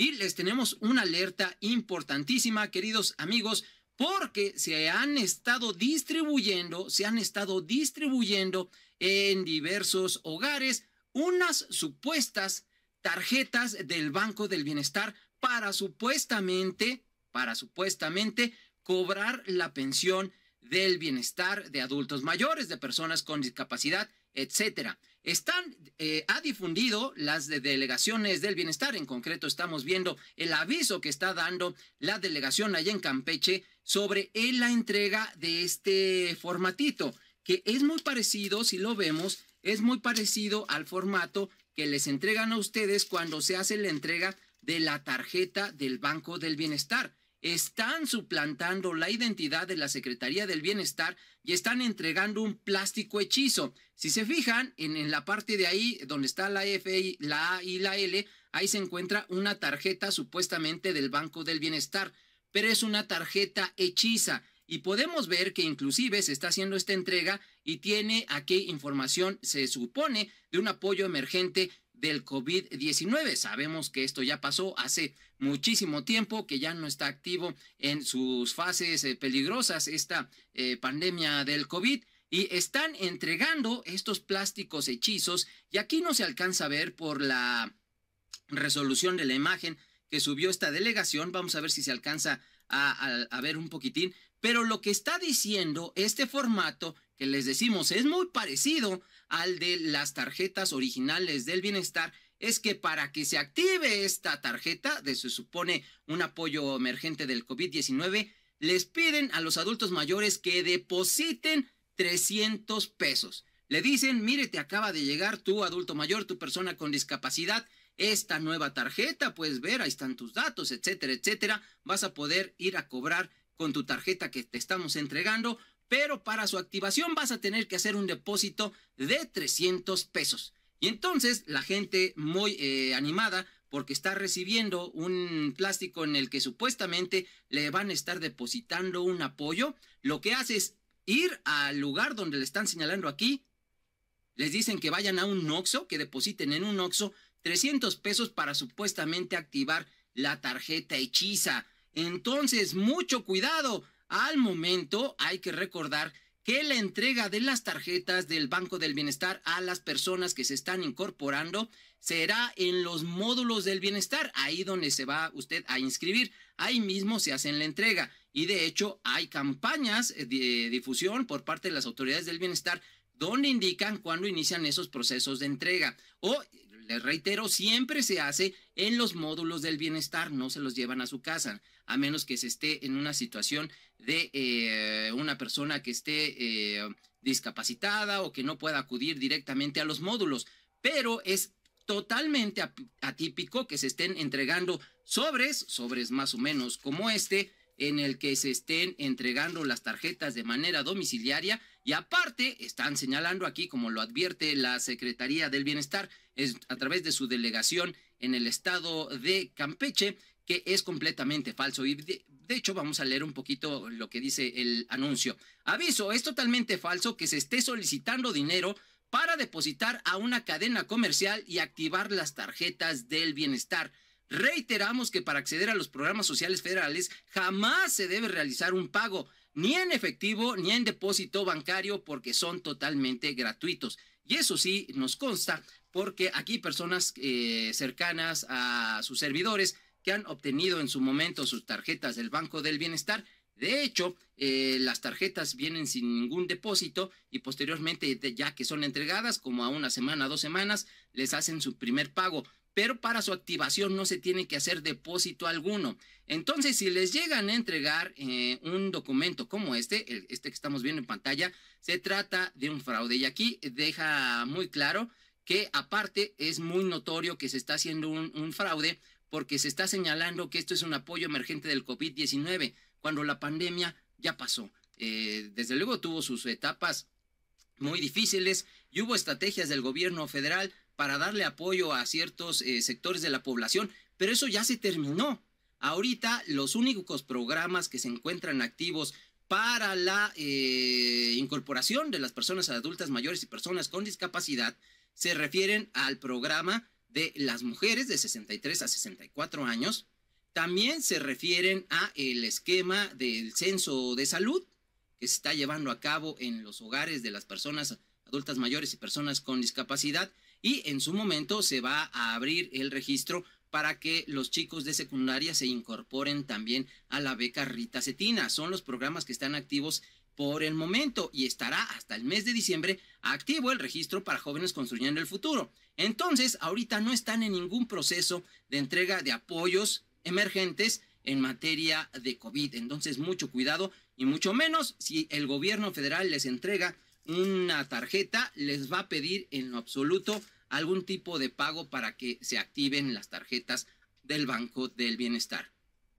Y les tenemos una alerta importantísima, queridos amigos, porque se han estado distribuyendo, se han estado distribuyendo en diversos hogares unas supuestas tarjetas del Banco del Bienestar para supuestamente, para supuestamente cobrar la pensión del bienestar de adultos mayores, de personas con discapacidad, etcétera. Están, eh, ha difundido las de delegaciones del bienestar, en concreto estamos viendo el aviso que está dando la delegación allá en Campeche sobre la entrega de este formatito, que es muy parecido, si lo vemos, es muy parecido al formato que les entregan a ustedes cuando se hace la entrega de la tarjeta del Banco del Bienestar están suplantando la identidad de la Secretaría del Bienestar y están entregando un plástico hechizo. Si se fijan, en, la parte de ahí donde está la F, la A y la L, ahí se encuentra una tarjeta supuestamente del Banco del Bienestar, pero es una tarjeta hechiza. Y podemos ver que inclusive se está haciendo esta entrega y tiene aquí información, se supone, de un apoyo emergente del COVID-19. Sabemos que esto ya pasó hace muchísimo tiempo, que ya no está activo en sus fases eh, peligrosas esta eh, pandemia del COVID. Y están entregando estos plásticos hechizos y aquí no se alcanza a ver por la resolución de la imagen que subió esta delegación. Vamos a ver si se alcanza a, a ver un poquitín. Pero lo que está diciendo este formato que les decimos es muy parecido al de las tarjetas originales del bienestar, es que para que se active esta tarjeta, de se supone un apoyo emergente del COVID-19, les piden a los adultos mayores que depositen 300 pesos. Le dicen, mire, te acaba de llegar tu adulto mayor, tu persona con discapacidad, esta nueva tarjeta, puedes ver, ahí están tus datos, etcétera, etcétera. Vas a poder ir a cobrar con tu tarjeta que te estamos entregando pero para su activación vas a tener que hacer un depósito de 300 pesos. Y entonces la gente muy eh, animada porque está recibiendo un plástico en el que supuestamente le van a estar depositando un apoyo, lo que hace es ir al lugar donde le están señalando aquí, les dicen que vayan a un OXO, que depositen en un OXO 300 pesos para supuestamente activar la tarjeta hechiza. Entonces, mucho cuidado. Al momento hay que recordar que la entrega de las tarjetas del Banco del Bienestar a las personas que se están incorporando será en los módulos del bienestar, ahí donde se va usted a inscribir, ahí mismo se hace la entrega y de hecho hay campañas de difusión por parte de las autoridades del bienestar donde indican cuándo inician esos procesos de entrega o reitero, siempre se hace en los módulos del bienestar, no se los llevan a su casa, a menos que se esté en una situación de eh, una persona que esté eh, discapacitada o que no pueda acudir directamente a los módulos. Pero es totalmente atípico que se estén entregando sobres, sobres más o menos como este, en el que se estén entregando las tarjetas de manera domiciliaria y aparte, están señalando aquí, como lo advierte la Secretaría del Bienestar, es a través de su delegación en el estado de Campeche, que es completamente falso. Y de, hecho, vamos a leer un poquito lo que dice el anuncio. Aviso, es totalmente falso que se esté solicitando dinero para depositar a una cadena comercial y activar las tarjetas del bienestar. Reiteramos que para acceder a los programas sociales federales jamás se debe realizar un pago ni en efectivo ni en depósito bancario porque son totalmente gratuitos. Y eso sí nos consta porque aquí personas eh, cercanas a sus servidores que han obtenido en su momento sus tarjetas del Banco del Bienestar, de hecho, eh, las tarjetas vienen sin ningún depósito y posteriormente, ya que son entregadas, como a una semana, dos semanas, les hacen su primer pago pero para su activación no se tiene que hacer depósito alguno. Entonces, si les llegan a entregar eh, un documento como este, este que estamos viendo en pantalla, se trata de un fraude. Y aquí deja muy claro que aparte es muy notorio que se está haciendo un, fraude porque se está señalando que esto es un apoyo emergente del COVID-19, cuando la pandemia ya pasó. Eh, desde luego tuvo sus etapas muy difíciles y hubo estrategias del gobierno federal para darle apoyo a ciertos eh, sectores de la población, pero eso ya se terminó. Ahorita los únicos programas que se encuentran activos para la eh, incorporación de las personas adultas mayores y personas con discapacidad se refieren al programa de las mujeres de 63 a 64 años. También se refieren a el esquema del censo de salud que se está llevando a cabo en los hogares de las personas adultas mayores y personas con discapacidad y en su momento se va a abrir el registro para que los chicos de secundaria se incorporen también a la beca Rita Cetina. Son los programas que están activos por el momento y estará hasta el mes de diciembre activo el registro para jóvenes construyendo el futuro. Entonces, ahorita no están en ningún proceso de entrega de apoyos emergentes en materia de COVID. Entonces, mucho cuidado y mucho menos si el gobierno federal les entrega una tarjeta, les va a pedir en lo absoluto algún tipo de pago para que se activen las tarjetas del Banco del Bienestar.